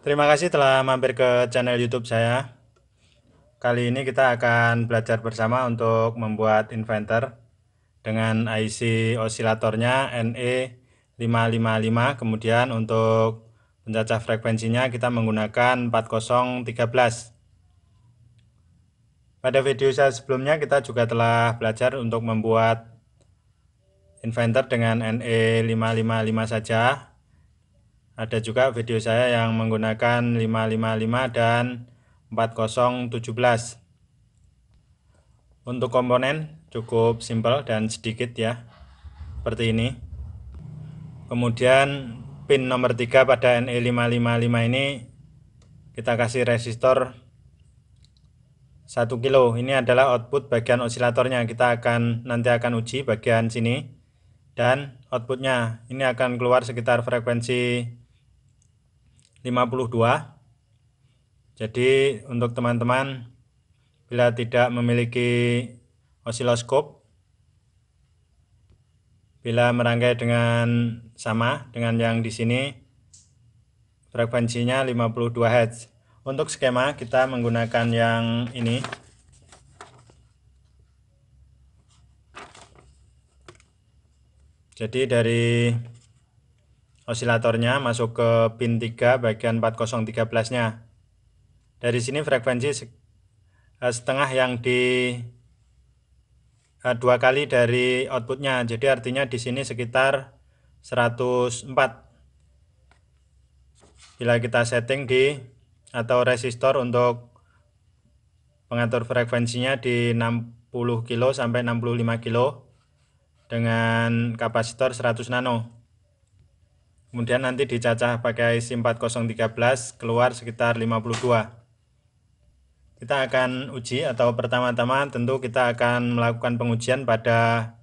Terima kasih telah mampir ke channel YouTube saya. Kali ini kita akan belajar bersama untuk membuat inverter dengan IC osilatornya NE555. Kemudian untuk pencacah frekuensinya kita menggunakan 4013. Pada video saya sebelumnya kita juga telah belajar untuk membuat inverter dengan NE555 saja ada juga video saya yang menggunakan 555 dan 4017 untuk komponen cukup simpel dan sedikit ya seperti ini kemudian pin nomor 3 pada NE555 ini kita kasih resistor 1 kilo ini adalah output bagian osilatornya kita akan nanti akan uji bagian sini dan outputnya ini akan keluar sekitar frekuensi 52 jadi untuk teman-teman bila tidak memiliki osiloskop bila merangkai dengan sama dengan yang di sini frekuensinya 52 Hz untuk skema kita menggunakan yang ini jadi dari osilatornya masuk ke pin 3 bagian 4013 nya dari sini frekuensi eh, setengah yang di eh, dua kali dari outputnya jadi artinya di sini sekitar 104 bila kita setting di atau resistor untuk pengatur frekuensinya di 60 kilo sampai 65 kilo dengan kapasitor 100 nano Kemudian nanti dicacah pakai IC 4013 keluar sekitar 52. Kita akan uji atau pertama-tama tentu kita akan melakukan pengujian pada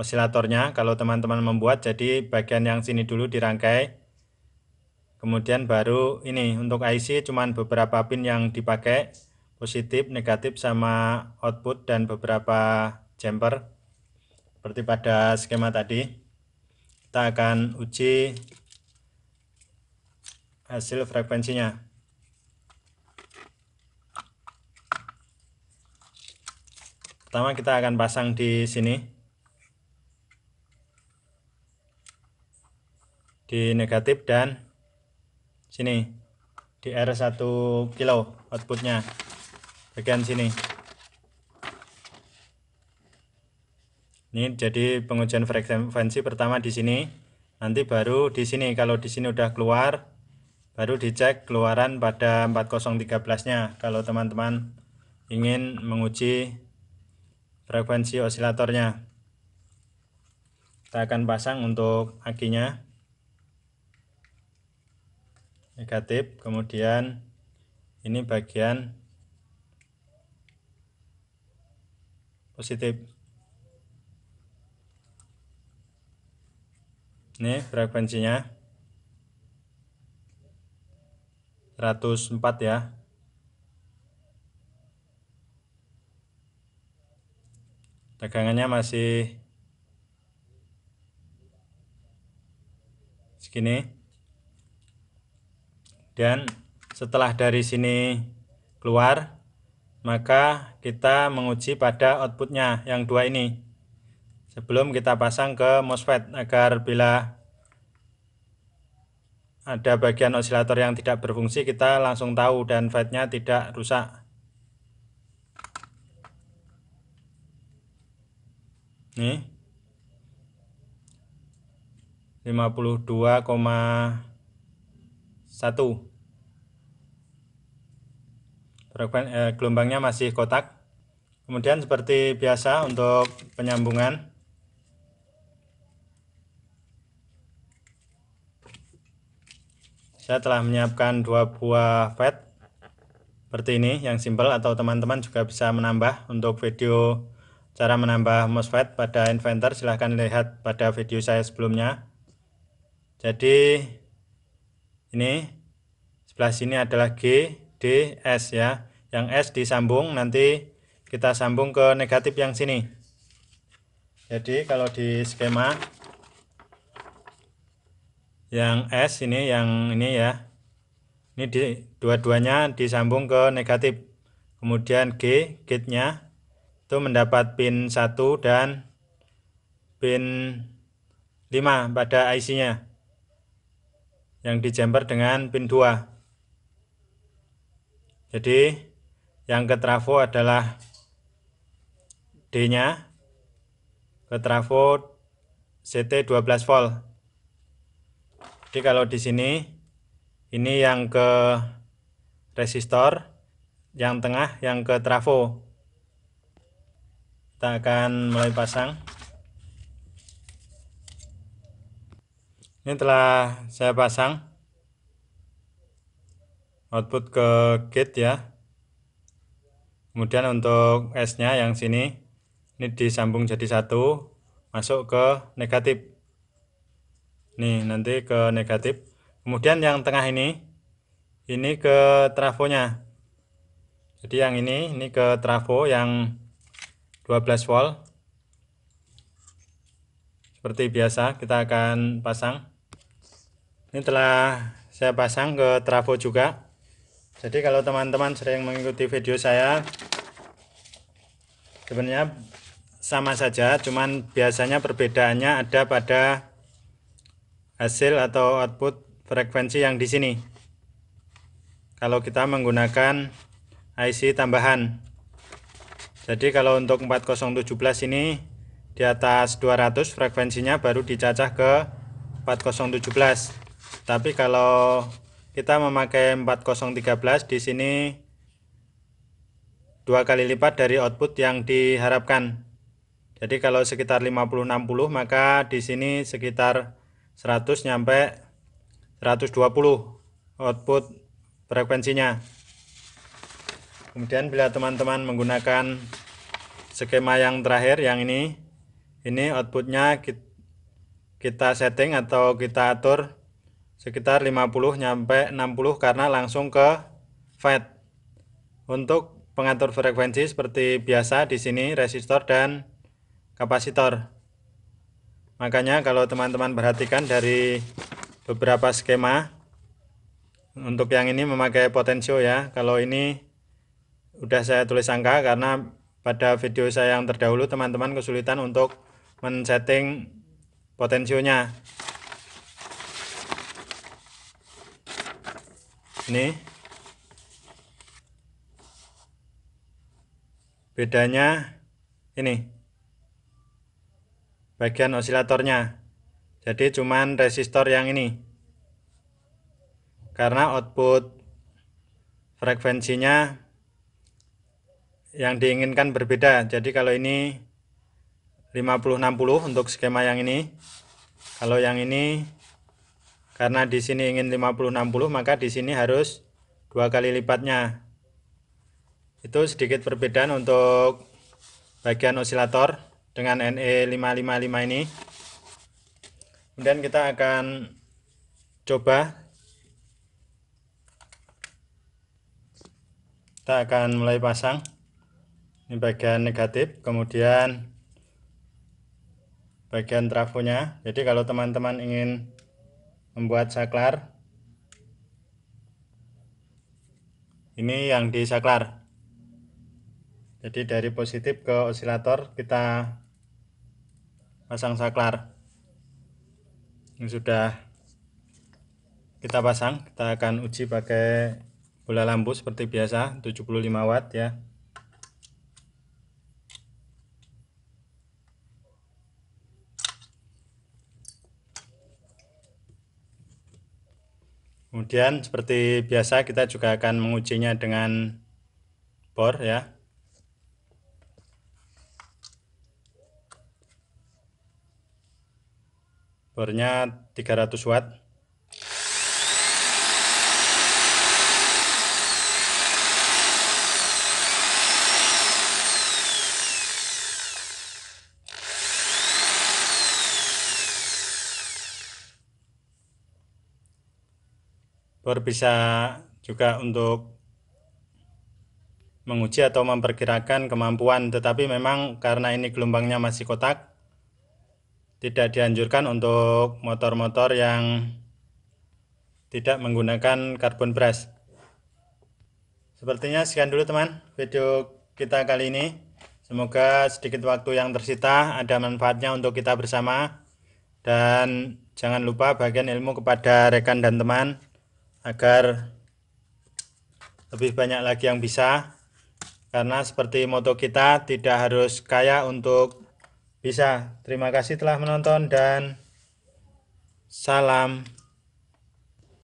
osilatornya kalau teman-teman membuat jadi bagian yang sini dulu dirangkai kemudian baru ini untuk IC cuman beberapa pin yang dipakai positif negatif sama output dan beberapa jumper seperti pada skema tadi kita akan uji hasil frekuensinya. Pertama kita akan pasang di sini. Di negatif dan sini. Di R1 kilo outputnya. Bagian sini. Ini jadi pengujian frekuensi pertama di sini. Nanti baru di sini. Kalau di sini udah keluar, baru dicek keluaran pada 4013 nya kalau teman-teman ingin menguji frekuensi osilatornya kita akan pasang untuk akinya negatif kemudian ini bagian positif ini frekuensinya 104 ya. Tegangannya masih segini. Dan setelah dari sini keluar, maka kita menguji pada outputnya yang dua ini. Sebelum kita pasang ke MOSFET agar bila ada bagian osilator yang tidak berfungsi kita langsung tahu dan fatnya tidak rusak nih 52,1 Frekuen, eh, gelombangnya masih kotak kemudian seperti biasa untuk penyambungan saya telah menyiapkan dua buah fat seperti ini yang simple atau teman-teman juga bisa menambah untuk video cara menambah MOSFET pada inverter silahkan lihat pada video saya sebelumnya jadi ini sebelah sini adalah G, D, S ya yang S disambung nanti kita sambung ke negatif yang sini jadi kalau di skema yang S ini yang ini ya ini di dua-duanya disambung ke negatif kemudian G gate-nya itu mendapat pin 1 dan pin 5 pada IC-nya yang jumper dengan pin 2 jadi yang ke trafo adalah D-nya ke trafo CT 12 volt jadi kalau di sini ini yang ke resistor, yang tengah yang ke trafo. Kita akan mulai pasang. Ini telah saya pasang output ke gate ya. Kemudian untuk S-nya yang sini ini disambung jadi satu masuk ke negatif nih nanti ke negatif kemudian yang tengah ini ini ke trafonya jadi yang ini ini ke trafo yang 12 volt seperti biasa kita akan pasang ini telah saya pasang ke trafo juga jadi kalau teman-teman sering mengikuti video saya sebenarnya sama saja cuman biasanya perbedaannya ada pada hasil atau output frekuensi yang di sini. Kalau kita menggunakan IC tambahan. Jadi kalau untuk 4017 ini di atas 200 frekuensinya baru dicacah ke 4017. Tapi kalau kita memakai 4013 di sini dua kali lipat dari output yang diharapkan. Jadi kalau sekitar 50-60 maka di sini sekitar 100 nyampe 120 output frekuensinya kemudian bila teman-teman menggunakan skema yang terakhir yang ini ini outputnya kita setting atau kita atur sekitar 50 nyampe 60 karena langsung ke fed untuk pengatur frekuensi seperti biasa di sini resistor dan kapasitor Makanya kalau teman-teman perhatikan dari beberapa skema untuk yang ini memakai potensio ya. Kalau ini udah saya tulis angka karena pada video saya yang terdahulu teman-teman kesulitan untuk men-setting potensionya. Ini bedanya ini bagian osilatornya jadi cuman resistor yang ini karena output frekuensinya yang diinginkan berbeda jadi kalau ini 50-60 untuk skema yang ini kalau yang ini karena di sini ingin 50-60 maka di sini harus dua kali lipatnya itu sedikit perbedaan untuk bagian osilator dengan NE555 ini kemudian kita akan coba kita akan mulai pasang ini bagian negatif kemudian bagian trafonya jadi kalau teman-teman ingin membuat saklar ini yang di saklar jadi dari positif ke osilator kita pasang saklar ini sudah kita pasang kita akan uji pakai bola lampu seperti biasa 75 watt ya kemudian seperti biasa kita juga akan mengujinya dengan bor ya bornya 300 watt bor bisa juga untuk menguji atau memperkirakan kemampuan tetapi memang karena ini gelombangnya masih kotak tidak dianjurkan untuk motor-motor yang tidak menggunakan karbon brush. Sepertinya sekian dulu teman video kita kali ini. Semoga sedikit waktu yang tersita ada manfaatnya untuk kita bersama. Dan jangan lupa bagian ilmu kepada rekan dan teman agar lebih banyak lagi yang bisa. Karena seperti moto kita tidak harus kaya untuk bisa. Terima kasih telah menonton dan salam.